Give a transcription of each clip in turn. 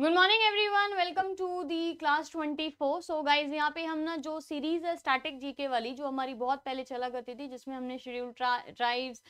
Good morning everyone welcome to the class four so guys यहाँ पे हम ना जो सीरीज है स्टैटिक जीके वाली जो हमारी बहुत पहले चला करती थी जिसमें हमने शेड्यूल ट्राइव्स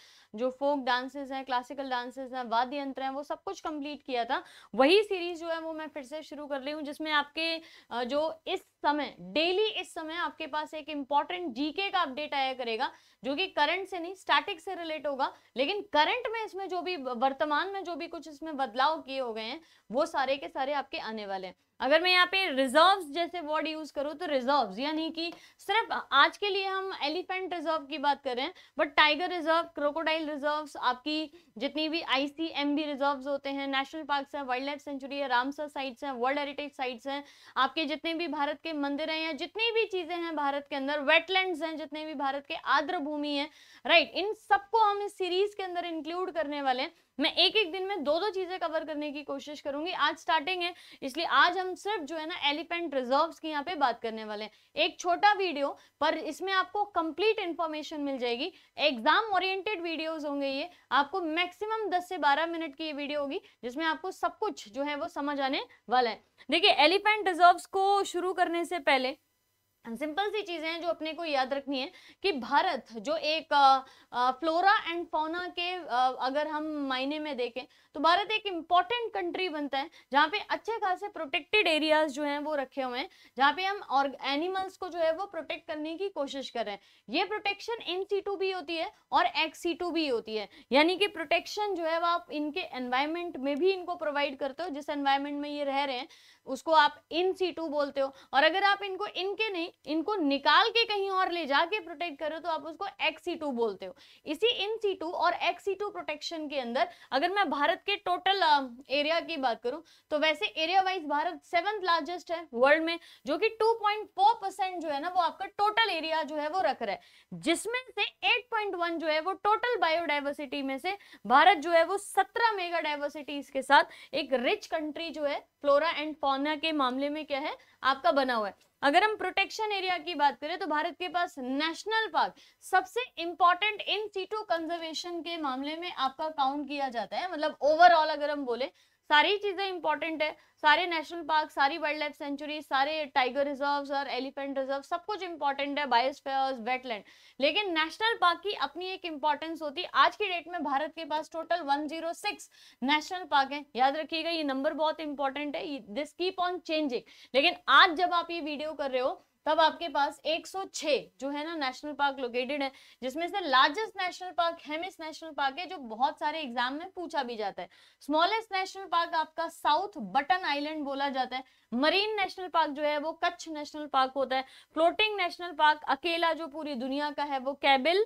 जो फोक डांसेस हैं क्लासिकल डांसेस हैं वाद्य यंत्र हैं वो सब कुछ कंप्लीट किया था वही सीरीज जो है वो मैं फिर से शुरू कर रही हूँ जिसमें आपके जो इस समय डेली इस समय आपके पास एक इंपॉर्टेंट जीके का अपडेट आया करेगा जो कि करंट से नहीं स्टैटिक से रिलेट होगा लेकिन करंट में इसमें जो भी वर्तमान में जो भी कुछ इसमें बदलाव किए हो गए हैं वो सारे के सारे आपके आने वाले हैं अगर मैं यहाँ पे रिजर्व्स जैसे वर्ड यूज करूँ तो रिजर्व्स यानी कि सिर्फ आज के लिए हम एलिफेंट रिजर्व की बात कर रहे हैं but tiger reserve crocodile reserves आपकी जितनी भी आईसीएमबी बी रिजर्व होते हैं नेशनल पार्क हैं वाइल्ड लाइफ सेंचुरी है रामसर साइट्स हैं वर्ल्ड हेरिटेज साइट्स हैं आपके जितने भी भारत के मंदिर हैं या जितनी भी चीज़ें हैं भारत के अंदर वेटलैंड हैं जितने भी भारत के आर्द्र भूमि है राइट इन सबको हम इस सीरीज के अंदर इंक्लूड करने वाले हैं मैं एक एक दिन में दो दो चीजें कवर करने की कोशिश करूंगी आज स्टार्टिंग है इसलिए आज हम सिर्फ जो है ना एलिफेंट रिजर्व की यहाँ पे बात करने वाले हैं एक छोटा वीडियो पर इसमें आपको कंप्लीट इन्फॉर्मेशन मिल जाएगी एग्जाम ओरिएंटेड वीडियोस होंगे ये आपको मैक्सिमम दस से बारह मिनट की ये वीडियो होगी जिसमें आपको सब कुछ जो है वो समझ आने वाला है देखिये एलिफेंट रिजर्व को शुरू करने से पहले सिंपल सी चीज़ें हैं जो अपने को याद रखनी है कि भारत जो एक आ, फ्लोरा एंड फोना के आ, अगर हम मायने में देखें तो भारत एक इम्पॉर्टेंट कंट्री बनता है जहाँ पे अच्छे खासे प्रोटेक्टेड एरियाज जो हैं वो रखे हुए हैं जहाँ पे हम और एनिमल्स को जो है वो प्रोटेक्ट करने की कोशिश कर रहे हैं ये प्रोटेक्शन इन सी भी होती है और एक्स सी भी होती है यानी कि प्रोटेक्शन जो है वो आप इनके एनवायरमेंट में भी इनको प्रोवाइड करते हो जिस एनवायरमेंट में ये रह रहे हैं उसको आप इन सी बोलते हो और अगर आप इनको इनके नहीं इनको निकाल के कहीं और ले जाके प्रोटेक्ट करो तो आप उसको एक्स बोलते हो इसी इन C2 और एक्स प्रोटेक्शन के अंदर अगर मैं भारत के टोटल एरिया की बात करूं तो वैसे area wise Bharat seventh largest है वर्ल्ड में जो कि 2.4 परसेंट जो है ना वो आपका टोटल एरिया जो है वो रख रहा है जिसमें से 8.1 जो है वो टोटल बायोडाइवर्सिटी में से भारत जो है वो सत्रह मेगा डाइवर्सिटी के साथ एक रिच कंट्री जो है फ्लोरा एंड फोना के मामले में क्या है आपका बना हुआ है अगर हम प्रोटेक्शन एरिया की बात करें तो भारत के पास नेशनल पार्क सबसे इंपॉर्टेंट इन सीटू कंजर्वेशन के मामले में आपका काउंट किया जाता है मतलब ओवरऑल अगर हम बोले सारी चीज़ें इंपॉर्टेंट है सारे नेशनल पार्क सारी वाइल्ड लाइफ सेंचुरी सारे टाइगर रिजर्व्स और एलिफेंट रिजर्व सब कुछ इंपॉर्टेंट है बायोस्फेयर्स वेटलैंड लेकिन नेशनल पार्क की अपनी एक इंपॉर्टेंस होती है आज की डेट में भारत के पास टोटल 106 नेशनल पार्क हैं याद रखिएगा ये नंबर बहुत इंपॉर्टेंट है दिस कीप ऑन चेंजिंग लेकिन आज जब आप ये वीडियो कर रहे हो तब आपके पास 106 जो है ना नेशनल पार्क लोकेटेड है जिसमें से largest national park Hemis national park है जो बहुत सारे एग्जाम में पूछा भी जाता है स्मॉलेस्ट नेशनल पार्क आपका साउथ बटन आइलैंड बोला जाता है मरीन नेशनल पार्क जो है वो कच्छ नेशनल पार्क होता है फ्लोटिंग नेशनल पार्क अकेला जो पूरी दुनिया का है वो कैबिल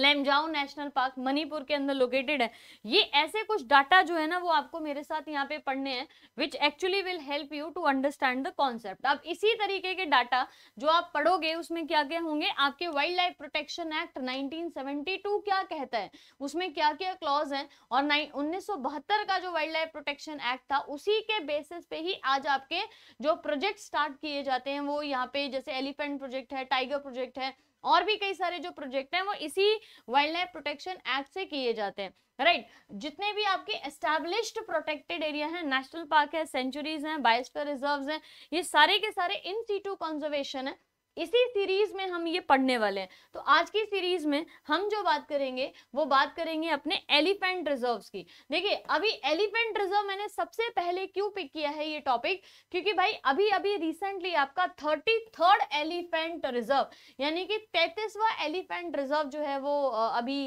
लेमजाओ नेशनल पार्क मणिपुर के अंदर लोकेटेड है ये ऐसे कुछ डाटा जो है ना वो आपको मेरे साथ यहाँ पे पढ़ने हैं which actually will help you to understand the concept अब इसी तरीके के डाटा जो आप पढ़ोगे उसमें क्या क्या होंगे आपके वाइल्ड लाइफ प्रोटेक्शन एक्ट 1972 क्या कहता है उसमें क्या क्या क्लॉज है और उन्नीस का जो वाइल्ड लाइफ प्रोटेक्शन एक्ट था उसी के बेसिस पे ही आज आपके जो प्रोजेक्ट स्टार्ट किए जाते हैं वो यहाँ पे जैसे एलिफेंट प्रोजेक्ट है टाइगर प्रोजेक्ट है और भी कई सारे जो प्रोजेक्ट हैं वो इसी वाइल्ड लाइफ प्रोटेक्शन एक्ट से किए जाते हैं राइट right. जितने भी आपके एस्टेब्लिश्ड प्रोटेक्टेड एरिया हैं नेशनल पार्क है सेंचुरीज हैं बायोस्फीयर रिजर्व्स हैं ये सारे के सारे इन सीटू कंजर्वेशन है इसी सीरीज़ में हम ये पढ़ने वाले हैं तो आज की सीरीज़ में हम जो बात करेंगे वो बात करेंगे अपने एलिफेंट रिजर्व्स की देखिए अभी एलिफेंट रिजर्व मैंने सबसे पहले क्यों पिक किया है ये टॉपिक क्योंकि भाई अभी अभी रिसेंटली आपका थर्टी थर्ड एलिफेंट रिजर्व यानी कि तैतीसवा एलिफेंट रिजर्व जो है वो अभी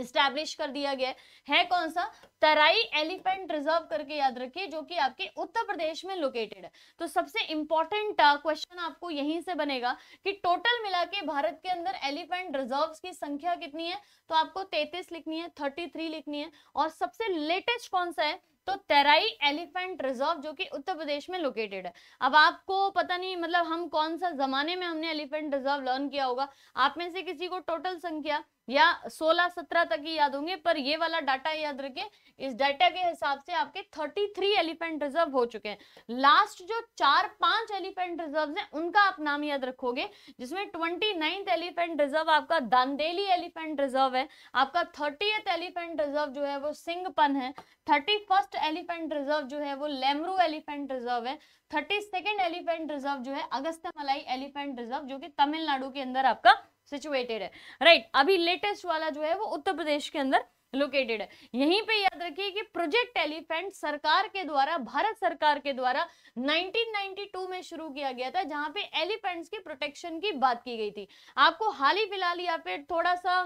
इस्टेब्लिश कर दिया गया है कौन सा तराई एलिफेंट रिजर्व करके याद रखिए जो कि आपके उत्तर प्रदेश में लोकेटेड है तो सबसे इंपॉर्टेंट क्वेश्चन uh, आपको यहीं से बनेगा कि टोटल मिला के भारत के अंदर एलिफेंट रिजर्व की संख्या कितनी है तो आपको तैतीस लिखनी है थर्टी थ्री लिखनी है और सबसे लेटेस्ट कौन सा है तो तेराई एलिफेंट रिजर्व जो कि उत्तर प्रदेश में लोकेटेड है अब आपको पता नहीं मतलब हम कौन सा जमाने में हमने एलिफेंट रिजर्व लर्न किया होगा आप में से किसी को टोटल संख्या या 16-17 तक ही याद होंगे पर ये वाला डाटा याद रखें इस डाटा के हिसाब से आपके 33 एलिफेंट रिजर्व हो चुके हैं लास्ट जो चार पांच एलिफेंट रिजर्व हैं उनका आप नाम याद रखोगे जिसमें ट्वेंटी नाइन्थ एलिफेंट रिजर्व आपका दांदेली एलिफेंट रिजर्व है आपका एथ एलिफेंट रिजर्व जो है वो सिंगपन है थर्टी फर्स्ट एलिफेंट रिजर्व जो है वो लेमरू एलिफेंट रिजर्व है थर्टी सेकेंड एलिफेंट रिजर्व जो है अगस्त मलाई एलिफेंट रिजर्व जो कि तमिलनाडु के अंदर आपका सिचुएटेड है राइट right, अभी लेटेस्ट वाला जो है वो उत्तर प्रदेश के अंदर लोकेटेड है यहीं पे याद रखिए कि प्रोजेक्ट एलिफेंट सरकार के द्वारा भारत सरकार के द्वारा 1992 में शुरू किया गया था जहां पे एलिफेंट्स के प्रोटेक्शन की बात की गई थी आपको हाल ही फिलहाल या फिर थोड़ा सा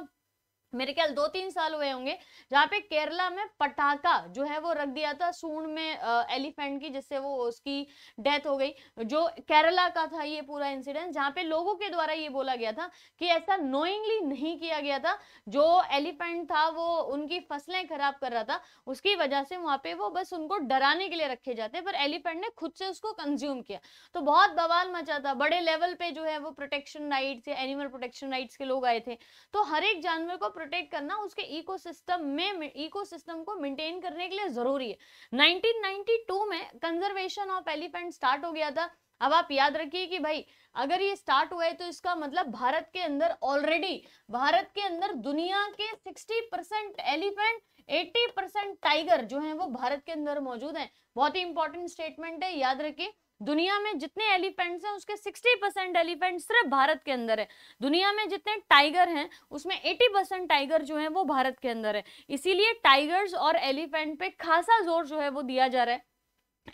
मेरे ख्याल दो तीन साल हुए होंगे जहाँ पे केरला में पटाखा जो है वो रख दिया था सूंड में एलिफेंट की जिससे वो उसकी डेथ हो गई जो केरला का था ये पूरा इंसिडेंट जहाँ पे लोगों के द्वारा ये बोला गया था कि ऐसा नोइंगली नहीं किया गया था जो एलिफेंट था वो उनकी फसलें खराब कर रहा था उसकी वजह से वहाँ पे वो बस उनको डराने के लिए रखे जाते पर एलिफेंट ने खुद से उसको कंज्यूम किया तो बहुत बवाल मचा था बड़े लेवल पे जो है वो protection rights animal protection rights के लोग आए थे तो हर एक जानवर को प्रोटेक्ट करना उसके इकोसिस्टम में इकोसिस्टम को मेंटेन करने के लिए जरूरी है 1992 में कंजर्वेशन ऑफ एलिफेंट स्टार्ट हो गया था अब आप याद रखिए कि भाई अगर ये स्टार्ट हुआ है तो इसका मतलब भारत के अंदर ऑलरेडी भारत के अंदर दुनिया के 60 परसेंट एलिफेंट 80 परसेंट टाइगर जो हैं वो भारत के अंदर मौजूद हैं बहुत ही इंपॉर्टेंट स्टेटमेंट है याद रखिए दुनिया में जितने एलिफेंट्स हैं उसके 60 परसेंट एलिफेंट सिर्फ भारत के अंदर है दुनिया में जितने टाइगर हैं उसमें 80 परसेंट टाइगर जो है वो भारत के अंदर है इसीलिए टाइगर्स और एलिफेंट पे खासा जोर जो है वो दिया जा रहा है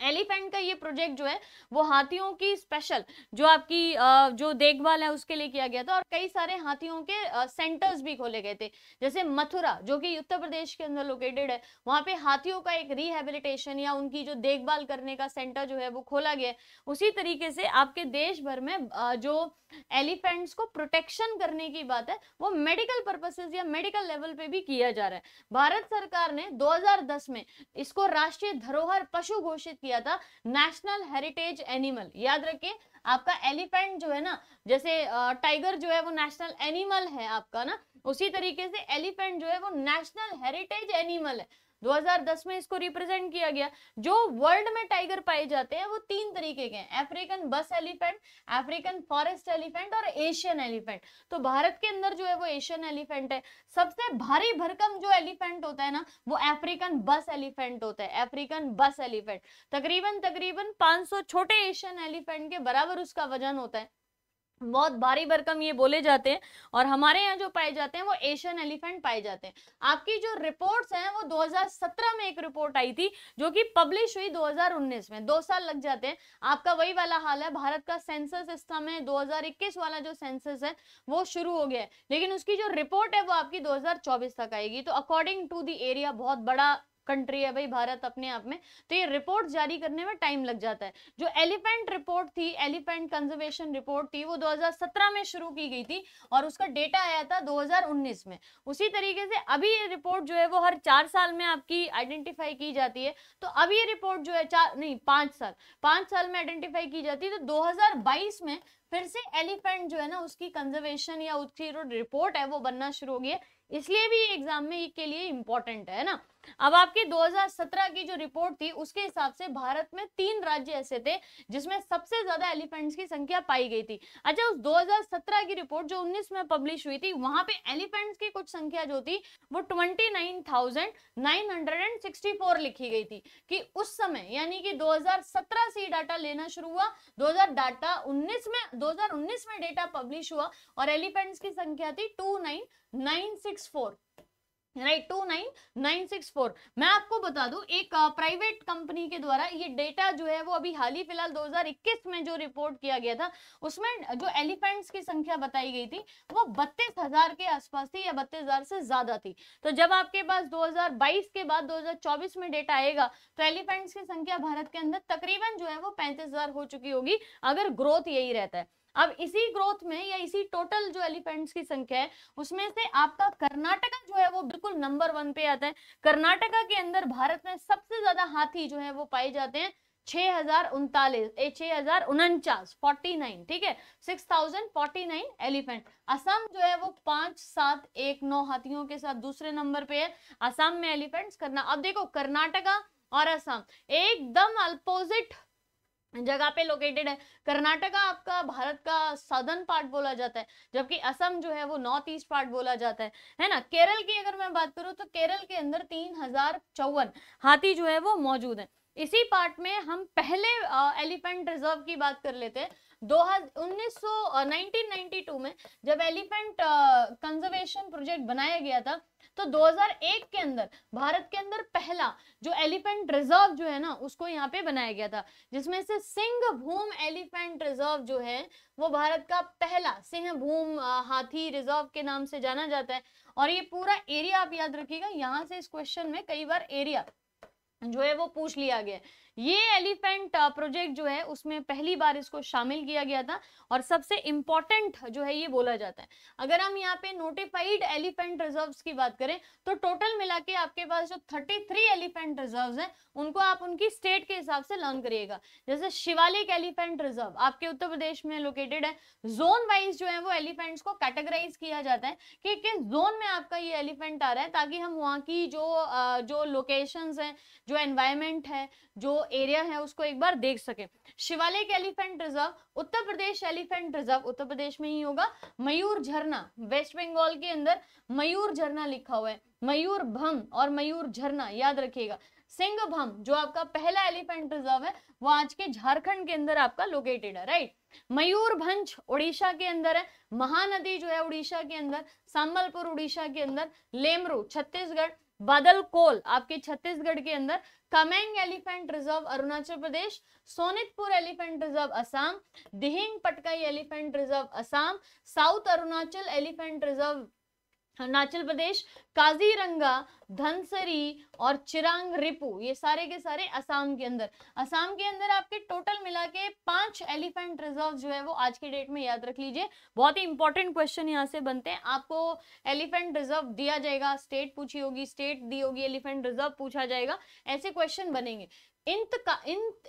एलिफेंट का ये प्रोजेक्ट जो है वो हाथियों की स्पेशल जो आपकी जो देखभाल है उसके लिए किया गया था और कई सारे हाथियों के सेंटर्स भी खोले गए थे जैसे मथुरा जो कि उत्तर प्रदेश के अंदर लोकेटेड है वहाँ पे हाथियों का एक रिहेबिलिटेशन या उनकी जो देखभाल करने का सेंटर जो है वो खोला गया उसी तरीके से आपके देश भर में जो एलिफेंट्स को प्रोटेक्शन करने की बात है वो मेडिकल पर्पसेज या मेडिकल लेवल पे भी किया जा रहा है भारत सरकार ने दो में इसको राष्ट्रीय धरोहर पशु घोषित किया था नेशनल हेरिटेज एनिमल याद रखिए आपका एलिफेंट जो है ना जैसे टाइगर जो है वो नेशनल एनिमल है आपका ना उसी तरीके से एलिफेंट जो है वो नेशनल हेरिटेज एनिमल है 2010 में इसको रिप्रेजेंट किया गया जो वर्ल्ड में टाइगर पाए जाते हैं वो तीन तरीके के हैं African bush elephant African forest elephant और एशियन एलिफेंट तो भारत के अंदर जो है वो एशियन एलिफेंट है सबसे भारी भरकम जो एलिफेंट होता है ना वो अफ्रीकन बस एलिफेंट होता है अफ्रीकन बस एलिफेंट तकरीबन तकरीबन 500 छोटे एशियन एलिफेंट के बराबर उसका वजन होता है बहुत भारी भरकम ये बोले जाते हैं और हमारे यहाँ जो पाए जाते हैं वो एशियन एलिफेंट पाए जाते हैं आपकी जो रिपोर्ट्स हैं वो 2017 में एक रिपोर्ट आई थी जो कि पब्लिश हुई 2019 में दो साल लग जाते हैं आपका वही वाला हाल है भारत का सेंसस सिस्टम है 2021 वाला जो सेंसस है वो शुरू हो गया है लेकिन उसकी जो रिपोर्ट है वो आपकी दो तक आएगी तो अकॉर्डिंग टू दी एरिया बहुत बड़ा कंट्री है भाई भारत अपने आप में तो ये रिपोर्ट जारी करने में टाइम लग जाता है जो एलिफेंट रिपोर्ट थी एलिफेंट कंजर्वेशन रिपोर्ट थी वो 2017 में शुरू की गई थी और उसका डेटा आया था 2019 में उसी तरीके से अभी ये रिपोर्ट जो है वो हर चार साल में आपकी आइडेंटिफाई की जाती है तो अब ये रिपोर्ट जो है चार नहीं पाँच साल पाँच साल में आइडेंटिफाई की जाती है तो दो में फिर से एलिफेंट जो है ना उसकी कंजर्वेशन या उसकी रिपोर्ट है वो बनना शुरू हो गई है इसलिए भी एग्जाम में के लिए इम्पोर्टेंट है ना अब आपकी 2017 की जो रिपोर्ट थी उसके हिसाब से भारत में तीन राज्य ऐसे थे जिसमें सबसे ज्यादा एलिफेंट्स की संख्या पाई गई थी अच्छा उस 2017 की रिपोर्ट जो 19 में पब्लिश हुई थी वहां पे एलिफेंट्स की कुछ संख्या जो थी वो 29,964 लिखी गई थी कि उस समय यानी कि 2017 से ही डाटा लेना शुरू हुआ दो डाटा उन्नीस में दो में डेटा पब्लिश हुआ और एलिफेंट्स की संख्या थी two right two nine nine six four मैं आपको बता दूं एक प्राइवेट कंपनी के द्वारा ये डेटा जो है वो अभी हाल ही फिलहाल 2021 में जो रिपोर्ट किया गया था उसमें जो एलिफेंट्स की संख्या बताई गई थी वो बत्तीस हजार के आसपास थी या बत्तीस हजार से ज्यादा थी तो जब आपके पास 2022 के बाद 2024 में डेटा आएगा तो एलिफेंट्स की संख्या भारत के अंदर तकरीबन जो है वो पैंतीस हो चुकी होगी अगर ग्रोथ यही रहता है अब इसी ग्रोथ में या इसी टोटल जो एलिफेंट्स की संख्या है उसमें से आपका कर्नाटका जो है वो बिल्कुल नंबर वन पे आता है कर्नाटका के अंदर भारत में सबसे ज्यादा हाथी जो है वो पाए जाते हैं छह हजार उनतालीस छह हजार उनचास फोर्टी नाइन ठीक है six thousand forty nine elephant Assam जो है वो पांच सात एक नौ हाथियों के साथ दूसरे नंबर पे है असम में एलिफेंट्स करना अब देखो कर्नाटका और असम एकदम अपोजिट जगह पे लोकेटेड है कर्नाटका आपका भारत का सदर्न पार्ट बोला जाता है जबकि असम जो है वो नॉर्थ ईस्ट पार्ट बोला जाता है है ना केरल की अगर मैं बात करूँ तो केरल के अंदर तीन हजार चौवन हाथी जो है वो मौजूद है इसी पार्ट में हम पहले एलिफेंट रिजर्व की बात कर लेते हैं दो उन्नीस सौ में जब एलिफेंट कंजर्वेशन प्रोजेक्ट बनाया गया था तो 2001 के अंदर भारत के अंदर पहला जो एलिफेंट रिजर्व जो है ना उसको यहाँ पे बनाया गया था जिसमें से सिंहभूम एलिफेंट रिजर्व जो है वो भारत का पहला सिंहभूम हाथी रिजर्व के नाम से जाना जाता है और ये पूरा एरिया आप याद रखिएगा यहाँ से इस क्वेश्चन में कई बार एरिया जो है वो पूछ लिया गया ये एलिफेंट प्रोजेक्ट जो है उसमें पहली बार इसको शामिल किया गया था और सबसे इम्पॉर्टेंट जो है ये बोला जाता है अगर हम यहाँ पे नोटिफाइड एलिफेंट रिजर्व की बात करें तो टोटल मिला के आपके पास जो 33 एलिफेंट रिजर्व्स हैं उनको आप उनकी स्टेट के हिसाब से लर्न करिएगा जैसे शिवालिक एलिफेंट रिजर्व आपके उत्तर प्रदेश में लोकेटेड है जोन वाइज जो है वो एलिफेंट्स को कैटेगराइज किया जाता है कि किस जोन में आपका ये एलिफेंट आ रहा है ताकि हम वहाँ की जो जो लोकेशन है जो एनवायरमेंट है जो एरिया है उसको एक बार देख सके शिवालय के elephant reserve Uttar Pradesh elephant reserve Uttar Pradesh में ही होगा मयूर झरना वेस्ट बंगाल के अंदर मयूर झरना लिखा हुआ है मयूर भम और मयूर झरना याद रखिएगा सिंह भम जो आपका पहला एलिफेंट रिजर्व है वो आज के झारखंड के अंदर आपका लोकेटेड है राइट मयूर भंज उड़ीसा के अंदर है महानदी जो है उड़ीसा के अंदर सांबलपुर उड़ीसा के अंदर लेमरू छत्तीसगढ़ बदल कोल आपके छत्तीसगढ़ के अंदर Kameng elephant reserve Arunachal Pradesh Sonitpur elephant reserve Assam Dihing Patkai elephant reserve Assam South Arunachal elephant reserve Arunachal Pradesh Kaziranga Dhansiri और चिरांग रिपू ये सारे के सारे असम के अंदर असम के अंदर आपके टोटल मिला के पांच एलिफेंट रिजर्व जो है वो आज के डेट में याद रख लीजिए बहुत ही इंपॉर्टेंट क्वेश्चन यहाँ से बनते हैं आपको एलिफेंट रिजर्व दिया जाएगा स्टेट पूछी होगी स्टेट दी होगी एलिफेंट रिजर्व पूछा जाएगा ऐसे क्वेश्चन बनेंगे इंत का इंत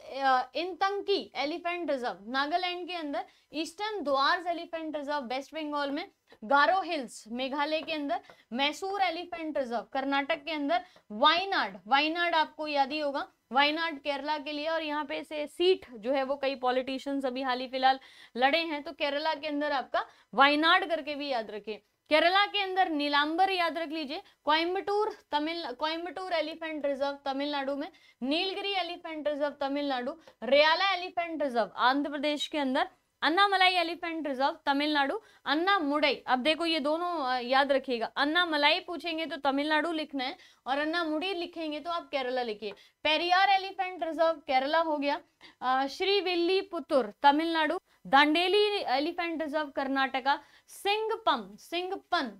इंतंकी एलिफेंट रिजर्व नागालैंड के अंदर eastern Dooars elephant reserve West Bengal में गारो हिल्स मेघालय के अंदर मैसूर एलिफेंट रिजर्व कर्नाटक के अंदर वायनाड वायनाड आपको याद ही होगा वायनाड केरला के लिए और यहाँ पे से सीट जो है वो कई पॉलिटिशियंस अभी हाल ही फिलहाल लड़े हैं तो केरला के अंदर आपका वायनाड करके भी याद रखें केरला के अंदर नीलांबर याद रख लीजिए कोयम्बटूर तमिल कोयम्बटूर एलिफेंट रिजर्व तमिलनाडु में Nilgiri elephant reserve Tamil Nadu Rayala elephant reserve Andhra Pradesh के अंदर Anamalai elephant reserve Tamil Nadu Anamudi अब देखो ये दोनों याद रखिएगा अन्ना मलाई पूछेंगे तो तमिलनाडु लिखना है और अन्ना मुडई लिखेंगे तो आप केरला लिखिए पेरियार एलिफेंट रिजर्व केरला हो गया Srivilliputhur Tamil Nadu Dandeli elephant reserve Karnataka Singphan Singphan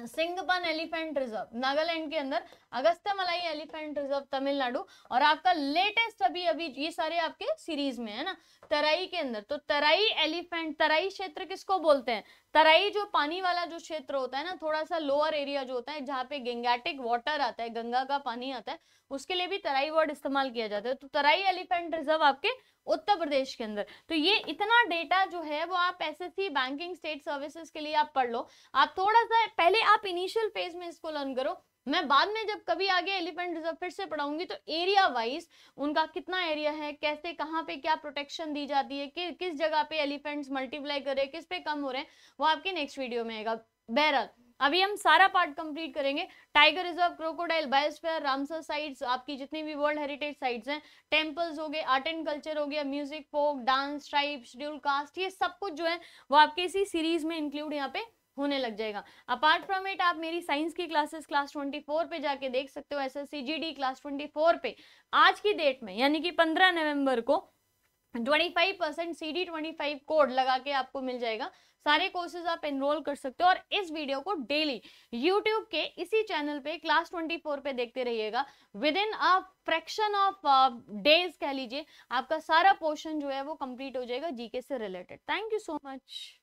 Singphan elephant reserve Nagaland के अंदर अगस्त मलाई एलिफेंट रिजर्व तमिलनाडु और आपका लेटेस्ट अभी अभी ये सारे आपके सीरीज में है ना तराई के अंदर तो तराई एलिफेंट तराई क्षेत्र किसको बोलते हैं तराई जो पानी वाला जो क्षेत्र होता है ना थोड़ा सा लोअर एरिया जो होता है जहाँ पे गंगाटिक वाटर आता है गंगा का पानी आता है उसके लिए भी तराई वर्ड इस्तेमाल किया जाता है तो तराई एलिफेंट रिजर्व आपके उत्तर प्रदेश के अंदर तो ये इतना डेटा जो है वो आप एसएससी बैंकिंग स्टेट सर्विसेज के लिए आप पढ़ लो आप थोड़ा सा पहले आप इनिशियल फेज में इसको लर्न करो मैं बाद में जब कभी आगे एलिफेंट रिजर्व फिर से पढ़ाऊंगी तो एरिया वाइज उनका कितना एरिया है कैसे कहाँ पे क्या प्रोटेक्शन दी जाती है कि किस जगह पे एलिफेंट्स मल्टीप्लाई कर रहे हैं किस पे कम हो रहे हैं वो आपके नेक्स्ट वीडियो में आएगा बहरहाल अभी हम सारा पार्ट कंप्लीट करेंगे tiger reserve crocodile biosphere Ramsar sites आपकी जितनी भी वर्ल्ड हेरिटेज साइट्स हैं टेंपल्स हो गए आर्ट एंड कल्चर हो गया music folk dance tribe schedule caste ये सब कुछ जो है वो आपके इसी सीरीज में इंक्लूड यहाँ पे होने लग जाएगा अपार्ट फ्रॉम इट आप मेरी साइंस की क्लासेस क्लास 24 पे जाके देख सकते हो एसएससी जीडी क्लास 24 पे आज की डेट में यानी कि 15 नवंबर को 25 percent C D twenty five code लगा के आपको मिल जाएगा सारे कोर्सेज आप एनरोल कर सकते हो और इस वीडियो को डेली यूट्यूब के इसी चैनल पे क्लास 24 पे देखते रहिएगा within a fraction of days कह लीजिए आपका सारा पोर्शन जो है वो कंप्लीट हो जाएगा जीके से related thank you so much